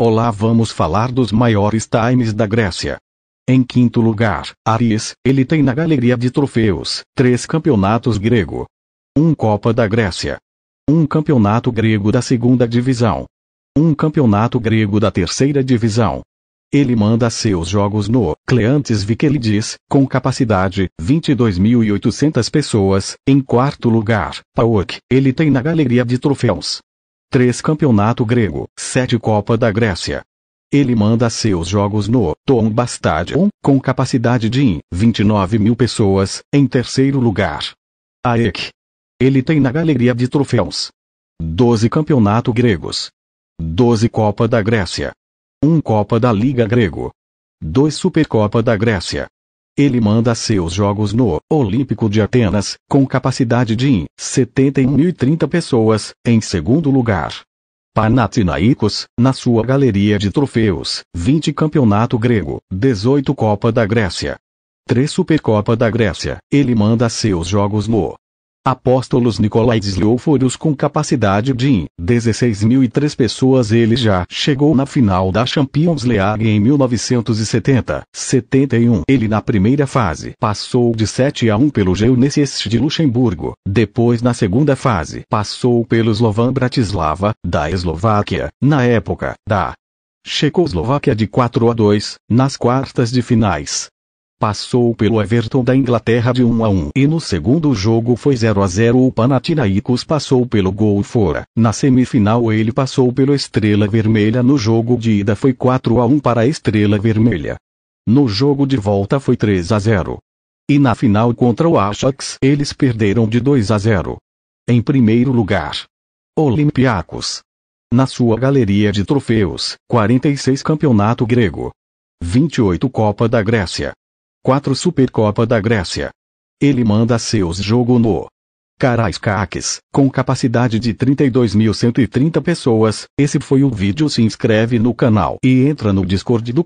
Olá, vamos falar dos maiores times da Grécia. Em quinto lugar, Aris, ele tem na galeria de troféus três campeonatos grego, um Copa da Grécia, um campeonato grego da segunda divisão, um campeonato grego da terceira divisão. Ele manda seus jogos no Cleantes Vikelidis, com capacidade 22.800 pessoas. Em quarto lugar, Paok, ele tem na galeria de troféus 3 Campeonato Grego, 7 Copa da Grécia. Ele manda seus jogos no Tom Stadium, com capacidade de 29 mil pessoas, em terceiro lugar. AEC. Ele tem na galeria de troféus 12 Campeonato Gregos, 12 Copa da Grécia, 1 Copa da Liga Grego, 2 Supercopa da Grécia, ele manda seus jogos no Olímpico de Atenas, com capacidade de 71.030 pessoas, em segundo lugar. Panathinaikos, na sua galeria de troféus, 20 Campeonato Grego, 18 Copa da Grécia, 3 Supercopa da Grécia, ele manda seus jogos no apóstolos Nicolaides Slioforos com capacidade de 16.003 pessoas. Ele já chegou na final da Champions League em 1970, 71. Ele na primeira fase passou de 7 a 1 pelo Geunesse de Luxemburgo, depois na segunda fase passou pelo Slovan Bratislava, da Eslováquia, na época da Checoslováquia de 4 a 2, nas quartas de finais, Passou pelo Everton da Inglaterra de 1 a 1 e no segundo jogo foi 0 a 0 o Panathinaikos passou pelo gol fora. Na semifinal ele passou pelo Estrela Vermelha no jogo de ida foi 4 a 1 para a Estrela Vermelha. No jogo de volta foi 3 a 0. E na final contra o Ajax eles perderam de 2 a 0. Em primeiro lugar, Olympiacos. Na sua galeria de troféus, 46 Campeonato Grego. 28 Copa da Grécia. 4 Supercopa da Grécia. Ele manda seus jogo no Karaiskakis, com capacidade de 32.130 pessoas. Esse foi o vídeo. Se inscreve no canal e entra no Discord do